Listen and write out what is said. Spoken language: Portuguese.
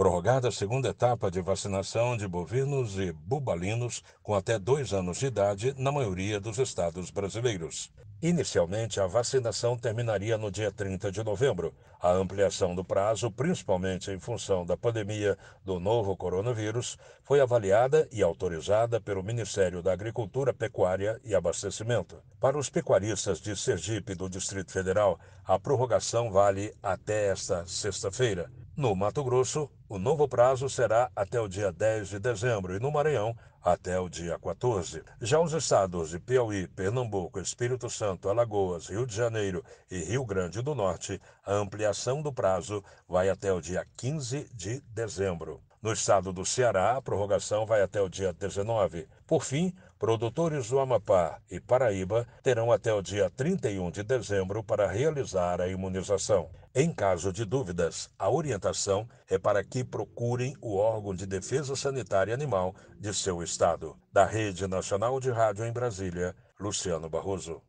Prorrogada a segunda etapa de vacinação de bovinos e bubalinos com até dois anos de idade na maioria dos estados brasileiros. Inicialmente, a vacinação terminaria no dia 30 de novembro. A ampliação do prazo, principalmente em função da pandemia do novo coronavírus, foi avaliada e autorizada pelo Ministério da Agricultura, Pecuária e Abastecimento. Para os pecuaristas de Sergipe do Distrito Federal, a prorrogação vale até esta sexta-feira. No Mato Grosso, o novo prazo será até o dia 10 de dezembro e no Maranhão até o dia 14. Já os estados de Piauí, Pernambuco, Espírito Santo, Alagoas, Rio de Janeiro e Rio Grande do Norte, a ampliação do prazo vai até o dia 15 de dezembro. No estado do Ceará, a prorrogação vai até o dia 19. Por fim, produtores do Amapá e Paraíba terão até o dia 31 de dezembro para realizar a imunização. Em caso de dúvidas, a orientação é para que procurem o órgão de defesa sanitária animal de seu estado. Da Rede Nacional de Rádio em Brasília, Luciano Barroso.